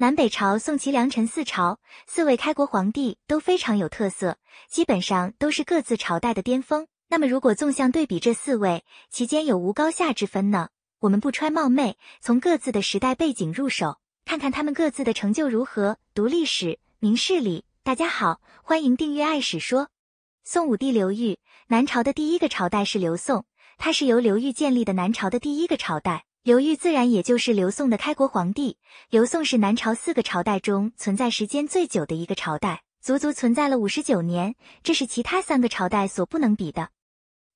南北朝、宋齐梁陈四朝，四位开国皇帝都非常有特色，基本上都是各自朝代的巅峰。那么，如果纵向对比这四位，其间有无高下之分呢？我们不揣冒昧，从各自的时代背景入手，看看他们各自的成就如何。读历史，明事理。大家好，欢迎订阅《爱史说》。宋武帝刘裕，南朝的第一个朝代是刘宋，他是由刘裕建立的南朝的第一个朝代。刘裕自然也就是刘宋的开国皇帝。刘宋是南朝四个朝代中存在时间最久的一个朝代，足足存在了五十九年，这是其他三个朝代所不能比的。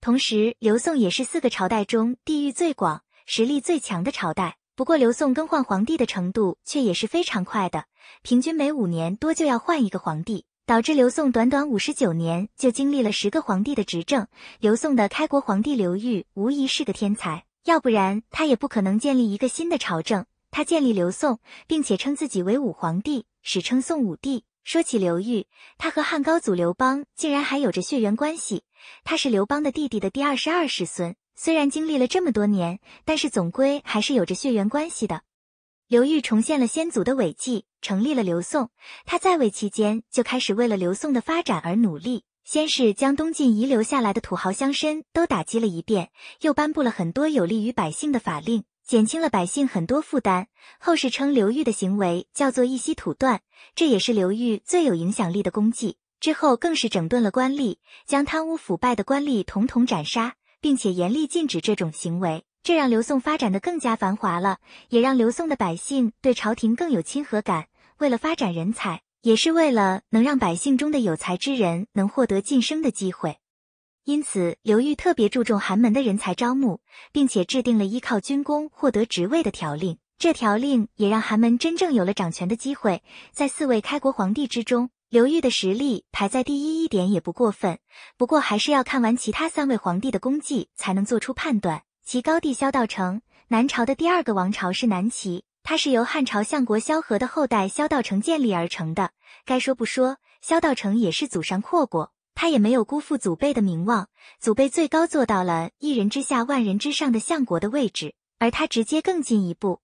同时，刘宋也是四个朝代中地域最广、实力最强的朝代。不过，刘宋更换皇帝的程度却也是非常快的，平均每五年多就要换一个皇帝，导致刘宋短短五十九年就经历了十个皇帝的执政。刘宋的开国皇帝刘裕无疑是个天才。要不然他也不可能建立一个新的朝政。他建立刘宋，并且称自己为武皇帝，史称宋武帝。说起刘裕，他和汉高祖刘邦竟然还有着血缘关系。他是刘邦的弟弟的第二十二世孙。虽然经历了这么多年，但是总归还是有着血缘关系的。刘裕重现了先祖的伟绩，成立了刘宋。他在位期间就开始为了刘宋的发展而努力。先是将东晋遗留下来的土豪乡绅都打击了一遍，又颁布了很多有利于百姓的法令，减轻了百姓很多负担。后世称刘裕的行为叫做一息土断，这也是刘裕最有影响力的功绩。之后更是整顿了官吏，将贪污腐败的官吏统统斩杀，并且严厉禁止这种行为。这让刘宋发展的更加繁华了，也让刘宋的百姓对朝廷更有亲和感。为了发展人才。也是为了能让百姓中的有才之人能获得晋升的机会，因此刘裕特别注重寒门的人才招募，并且制定了依靠军功获得职位的条令。这条令也让寒门真正有了掌权的机会。在四位开国皇帝之中，刘裕的实力排在第一，一点也不过分。不过还是要看完其他三位皇帝的功绩才能做出判断。其高帝萧道成，南朝的第二个王朝是南齐。他是由汉朝相国萧何的后代萧道成建立而成的。该说不说，萧道成也是祖上阔过，他也没有辜负祖辈的名望。祖辈最高做到了一人之下万人之上的相国的位置，而他直接更进一步，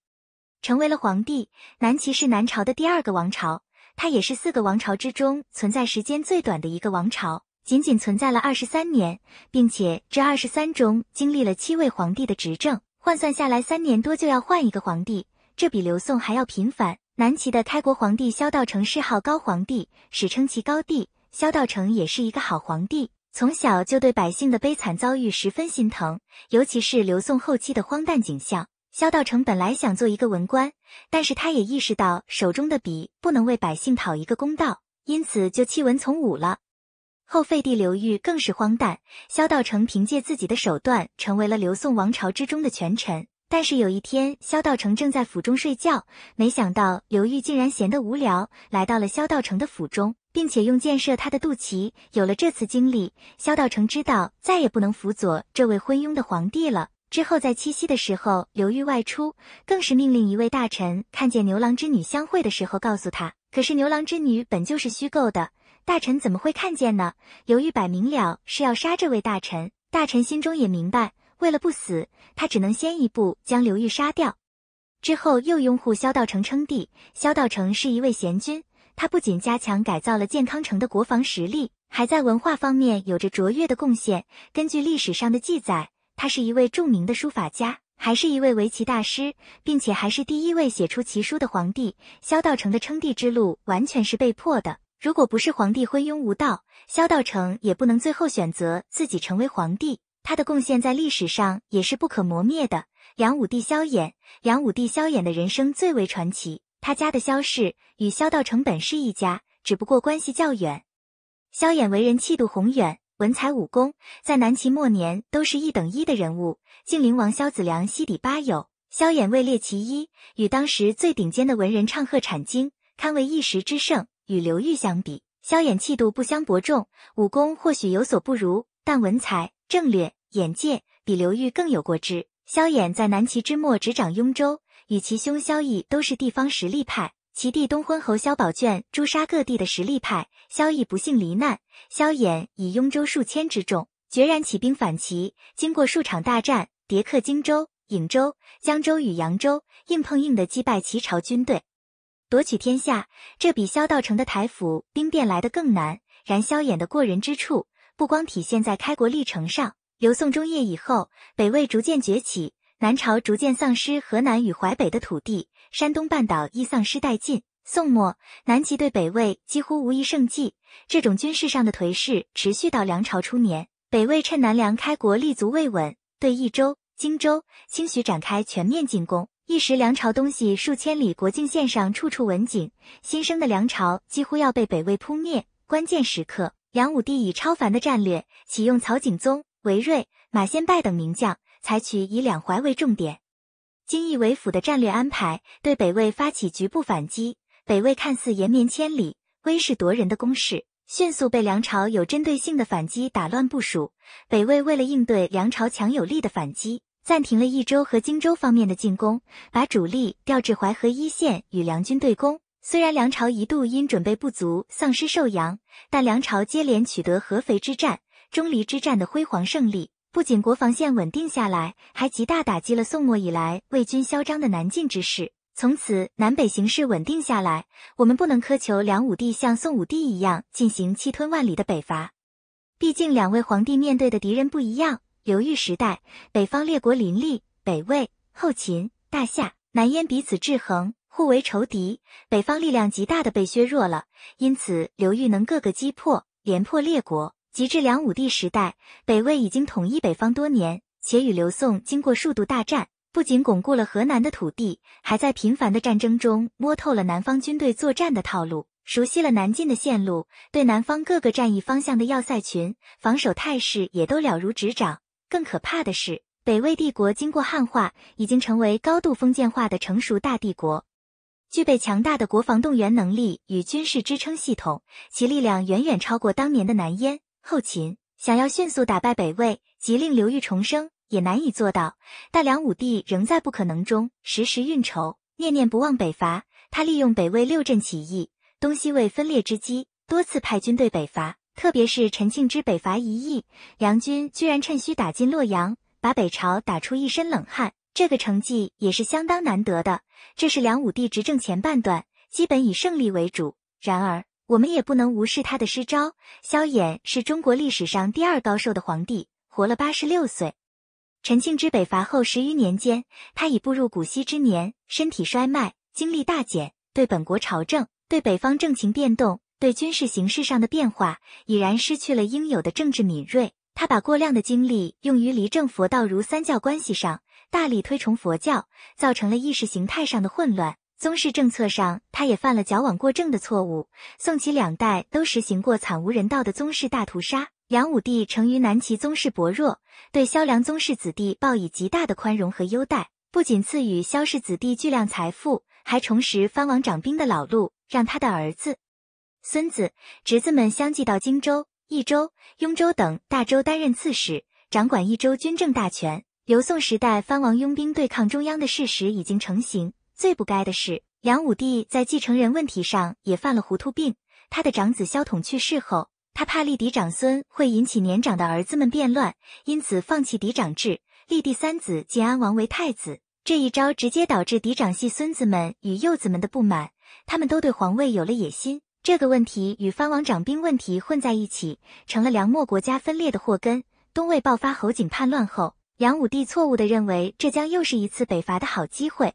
成为了皇帝。南齐是南朝的第二个王朝，它也是四个王朝之中存在时间最短的一个王朝，仅仅存在了二十三年，并且这二十三中经历了七位皇帝的执政，换算下来，三年多就要换一个皇帝。这比刘宋还要频繁。南齐的开国皇帝萧道成谥号高皇帝，史称齐高帝。萧道成也是一个好皇帝，从小就对百姓的悲惨遭遇十分心疼，尤其是刘宋后期的荒诞景象。萧道成本来想做一个文官，但是他也意识到手中的笔不能为百姓讨一个公道，因此就弃文从武了。后废帝刘裕更是荒诞，萧道成凭借自己的手段成为了刘宋王朝之中的权臣。但是有一天，萧道成正在府中睡觉，没想到刘玉竟然闲得无聊，来到了萧道成的府中，并且用箭射他的肚脐。有了这次经历，萧道成知道再也不能辅佐这位昏庸的皇帝了。之后在七夕的时候，刘玉外出，更是命令一位大臣看见牛郎织女相会的时候告诉他：“可是牛郎织女本就是虚构的，大臣怎么会看见呢？”刘玉摆明了是要杀这位大臣，大臣心中也明白。为了不死，他只能先一步将刘裕杀掉，之后又拥护萧道成称帝。萧道成是一位贤君，他不仅加强改造了建康城的国防实力，还在文化方面有着卓越的贡献。根据历史上的记载，他是一位著名的书法家，还是一位围棋大师，并且还是第一位写出奇书的皇帝。萧道成的称帝之路完全是被迫的，如果不是皇帝昏庸无道，萧道成也不能最后选择自己成为皇帝。他的贡献在历史上也是不可磨灭的。梁武帝萧衍，梁武帝萧衍的人生最为传奇。他家的萧氏与萧道成本是一家，只不过关系较远。萧衍为人气度宏远，文才武功在南齐末年都是一等一的人物。竟陵王萧子良西底八友，萧衍位列其一，与当时最顶尖的文人唱和产经，堪为一时之盛。与刘裕相比，萧衍气度不相伯仲，武功或许有所不如，但文才。政略眼界比刘裕更有过之。萧衍在南齐之末执掌雍州，与其兄萧绎都是地方实力派。其弟东昏侯萧宝卷诛杀各地的实力派，萧绎不幸罹难。萧衍以雍州数千之众，决然起兵反齐。经过数场大战，迭克荆州、颍州、江州与扬州，硬碰硬的击败齐朝军队，夺取天下。这比萧道成的台府兵变来得更难。然萧衍的过人之处。不光体现在开国历程上，刘宋中叶以后，北魏逐渐崛起，南朝逐渐丧失河南与淮北的土地，山东半岛亦丧失殆尽。宋末，南齐对北魏几乎无一胜绩，这种军事上的颓势持续到梁朝初年。北魏趁南梁开国立足未稳，对益州、荆州、清徐展开全面进攻，一时梁朝东西数千里国境线上处处闻警，新生的梁朝几乎要被北魏扑灭。关键时刻。梁武帝以超凡的战略启用曹景宗、韦睿、马先拜等名将，采取以两淮为重点、京邑为辅的战略安排，对北魏发起局部反击。北魏看似延绵千里、威势夺人的攻势，迅速被梁朝有针对性的反击打乱部署。北魏为了应对梁朝强有力的反击，暂停了益州和荆州方面的进攻，把主力调至淮河一线与梁军对攻。虽然梁朝一度因准备不足丧失寿阳，但梁朝接连取得合肥之战、钟离之战的辉煌胜利，不仅国防线稳定下来，还极大打击了宋末以来魏军嚣张的南进之势。从此，南北形势稳定下来。我们不能苛求梁武帝像宋武帝一样进行气吞万里的北伐，毕竟两位皇帝面对的敌人不一样。刘裕时代，北方列国林立，北魏、后秦、大夏、南燕彼此制衡。互为仇敌，北方力量极大的被削弱了，因此刘裕能各个击破，连破列国，及至梁武帝时代，北魏已经统一北方多年，且与刘宋经过数度大战，不仅巩固了河南的土地，还在频繁的战争中摸透了南方军队作战的套路，熟悉了南晋的线路，对南方各个战役方向的要塞群防守态势也都了如指掌。更可怕的是，北魏帝国经过汉化，已经成为高度封建化的成熟大帝国。具备强大的国防动员能力与军事支撑系统，其力量远远超过当年的南燕、后秦。想要迅速打败北魏，即令刘裕重生，也难以做到。但梁武帝仍在不可能中时时运筹，念念不忘北伐。他利用北魏六镇起义、东西魏分裂之机，多次派军队北伐。特别是陈庆之北伐一役，梁军居然趁虚打进洛阳，把北朝打出一身冷汗。这个成绩也是相当难得的。这是梁武帝执政前半段，基本以胜利为主。然而，我们也不能无视他的失招。萧衍是中国历史上第二高寿的皇帝，活了八十六岁。陈庆之北伐后十余年间，他已步入古稀之年，身体衰迈，精力大减，对本国朝政、对北方政情变动、对军事形势上的变化，已然失去了应有的政治敏锐。他把过量的精力用于离政佛道儒三教关系上。大力推崇佛教，造成了意识形态上的混乱。宗室政策上，他也犯了矫枉过正的错误。宋齐两代都实行过惨无人道的宗室大屠杀。梁武帝成于南齐宗室薄弱，对萧梁宗室子弟报以极大的宽容和优待，不仅赐予萧氏子弟巨量财富，还重拾藩王掌兵的老路，让他的儿子、孙子、侄子们相继到荆州、益州、雍州等大州担任刺史，掌管益州军政大权。刘宋时代藩王拥兵对抗中央的事实已经成型。最不该的是，梁武帝在继承人问题上也犯了糊涂病。他的长子萧统去世后，他怕立嫡长孙会引起年长的儿子们变乱，因此放弃嫡长制，立第三子晋安王为太子。这一招直接导致嫡长系孙子们与幼子们的不满，他们都对皇位有了野心。这个问题与藩王掌兵问题混在一起，成了梁末国家分裂的祸根。东魏爆发侯景叛乱后。梁武帝错误的认为这将又是一次北伐的好机会，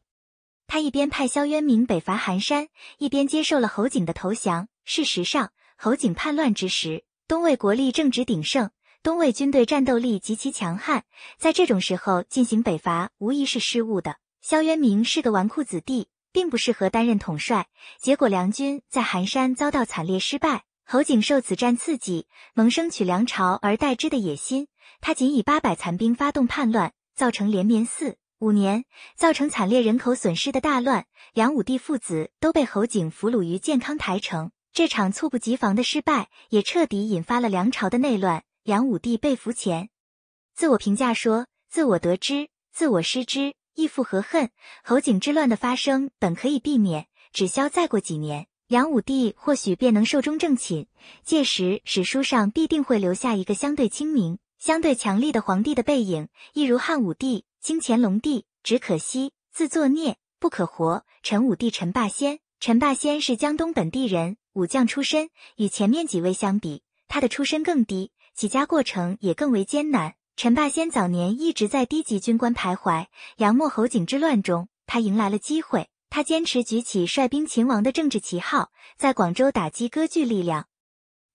他一边派萧渊明北伐寒山，一边接受了侯景的投降。事实上，侯景叛乱之时，东魏国力正值鼎盛，东魏军队战斗力极其强悍，在这种时候进行北伐无疑是失误的。萧渊明是个纨绔子弟，并不适合担任统帅，结果梁军在寒山遭到惨烈失败。侯景受此战刺激，萌生取梁朝而代之的野心。他仅以八百残兵发动叛乱，造成连绵四五年、造成惨烈人口损失的大乱。梁武帝父子都被侯景俘虏于建康台城。这场猝不及防的失败，也彻底引发了梁朝的内乱。梁武帝被俘前，自我评价说：“自我得知，自我失之，亦复何恨？”侯景之乱的发生本可以避免，只消再过几年，梁武帝或许便能寿终正寝，届时史书上必定会留下一个相对清明。相对强力的皇帝的背影，一如汉武帝、清乾隆帝。只可惜，自作孽不可活。陈武帝陈霸先，陈霸先是江东本地人，武将出身。与前面几位相比，他的出身更低，起家过程也更为艰难。陈霸先早年一直在低级军官徘徊。杨墨侯景之乱中，他迎来了机会。他坚持举起率兵勤王的政治旗号，在广州打击割据力量，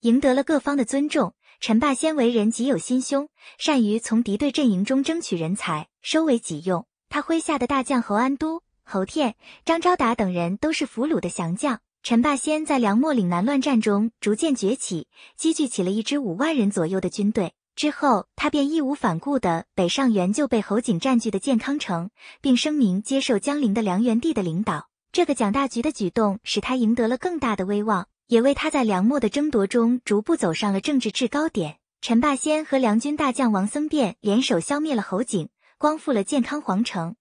赢得了各方的尊重。陈霸先为人极有心胸，善于从敌对阵营中争取人才，收为己用。他麾下的大将侯安都、侯天、张昭达等人都是俘虏的降将。陈霸先在梁末岭南乱战中逐渐崛起，积聚起了一支五万人左右的军队。之后，他便义无反顾地北上援救被侯景占据的建康城，并声明接受江陵的梁元帝的领导。这个蒋大局的举动，使他赢得了更大的威望。也为他在梁末的争夺中逐步走上了政治制高点。陈霸先和梁军大将王僧辩联手消灭了侯景，光复了建康皇城，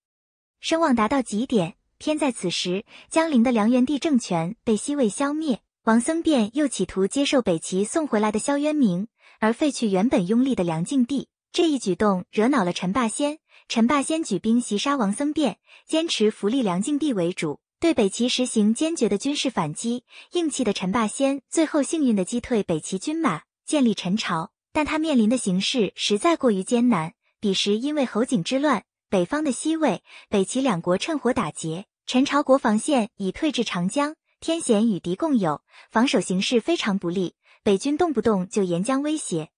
声望达到极点。偏在此时，江陵的梁元帝政权被西魏消灭，王僧辩又企图接受北齐送回来的萧渊明，而废去原本拥立的梁敬帝。这一举动惹恼了陈霸先，陈霸先举兵袭杀王僧辩，坚持扶立梁敬帝为主。对北齐实行坚决的军事反击，硬气的陈霸先最后幸运的击退北齐军马，建立陈朝。但他面临的形势实在过于艰难。彼时因为侯景之乱，北方的西魏、北齐两国趁火打劫，陈朝国防线已退至长江，天险与敌共有，防守形势非常不利。北军动不动就沿江威胁，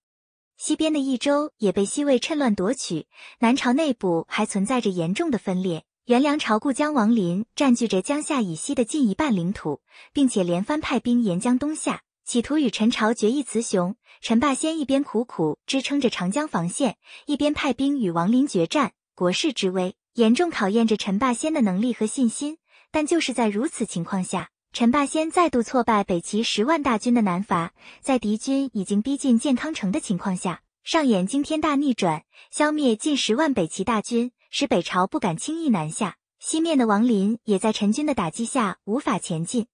西边的益州也被西魏趁乱夺取，南朝内部还存在着严重的分裂。元梁朝故江王林占据着江夏以西的近一半领土，并且连番派兵沿江东下，企图与陈朝决一雌雄。陈霸先一边苦苦支撑着长江防线，一边派兵与王林决战。国势之危，严重考验着陈霸先的能力和信心。但就是在如此情况下，陈霸先再度挫败北齐十万大军的南伐，在敌军已经逼近建康城的情况下，上演惊天大逆转，消灭近十万北齐大军。使北朝不敢轻易南下，西面的王林也在陈军的打击下无法前进。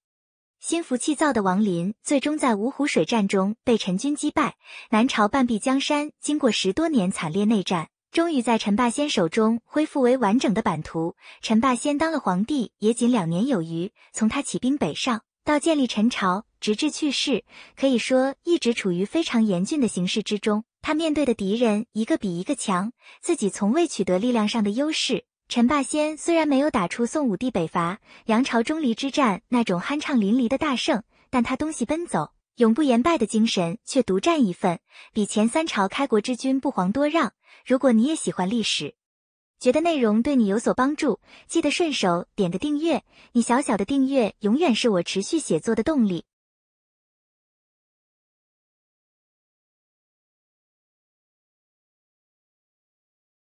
心浮气躁的王林最终在芜湖水战中被陈军击败。南朝半壁江山经过十多年惨烈内战，终于在陈霸先手中恢复为完整的版图。陈霸先当了皇帝也仅两年有余，从他起兵北上到建立陈朝，直至去世，可以说一直处于非常严峻的形势之中。他面对的敌人一个比一个强，自己从未取得力量上的优势。陈霸先虽然没有打出宋武帝北伐、梁朝钟离之战那种酣畅淋漓的大胜，但他东西奔走、永不言败的精神却独占一份，比前三朝开国之君不遑多让。如果你也喜欢历史，觉得内容对你有所帮助，记得顺手点个订阅，你小小的订阅永远是我持续写作的动力。